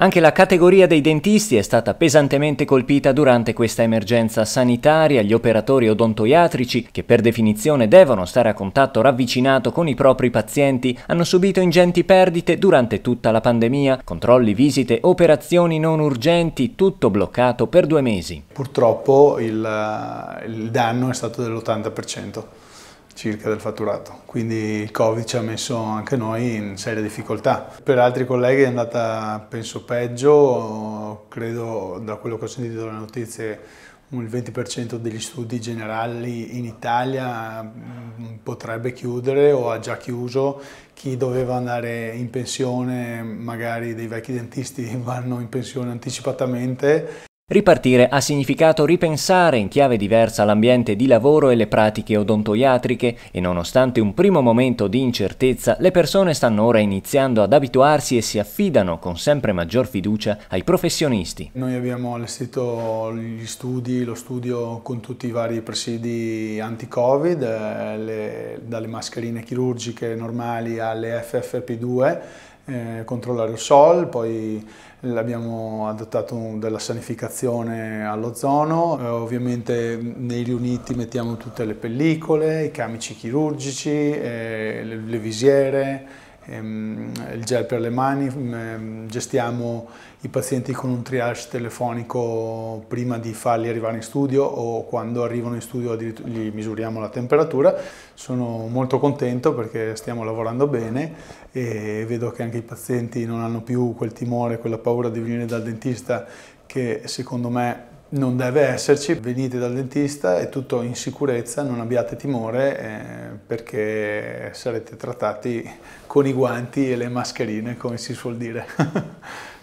Anche la categoria dei dentisti è stata pesantemente colpita durante questa emergenza sanitaria. Gli operatori odontoiatrici, che per definizione devono stare a contatto ravvicinato con i propri pazienti, hanno subito ingenti perdite durante tutta la pandemia. Controlli, visite, operazioni non urgenti, tutto bloccato per due mesi. Purtroppo il, eh, il danno è stato dell'80% circa del fatturato, quindi il Covid ci ha messo anche noi in serie difficoltà. Per altri colleghi è andata penso peggio, credo da quello che ho sentito dalle notizie il 20% degli studi generali in Italia mm, potrebbe chiudere o ha già chiuso, chi doveva andare in pensione, magari dei vecchi dentisti vanno in pensione anticipatamente Ripartire ha significato ripensare in chiave diversa l'ambiente di lavoro e le pratiche odontoiatriche e nonostante un primo momento di incertezza, le persone stanno ora iniziando ad abituarsi e si affidano con sempre maggior fiducia ai professionisti. Noi abbiamo allestito gli studi, lo studio con tutti i vari presidi anti-covid, eh, dalle mascherine chirurgiche normali alle FFP2 eh, controllare il sol, poi l'abbiamo adattato della sanificazione all'ozono, eh, ovviamente nei riuniti mettiamo tutte le pellicole, i camici chirurgici, eh, le, le visiere, Ehm, il gel per le mani, mm, ehm, gestiamo i pazienti con un triage telefonico prima di farli arrivare in studio o quando arrivano in studio gli misuriamo la temperatura. Sono molto contento perché stiamo lavorando bene e vedo che anche i pazienti non hanno più quel timore, quella paura di venire dal dentista che secondo me non deve esserci, venite dal dentista, è tutto in sicurezza, non abbiate timore eh, perché sarete trattati con i guanti e le mascherine, come si suol dire.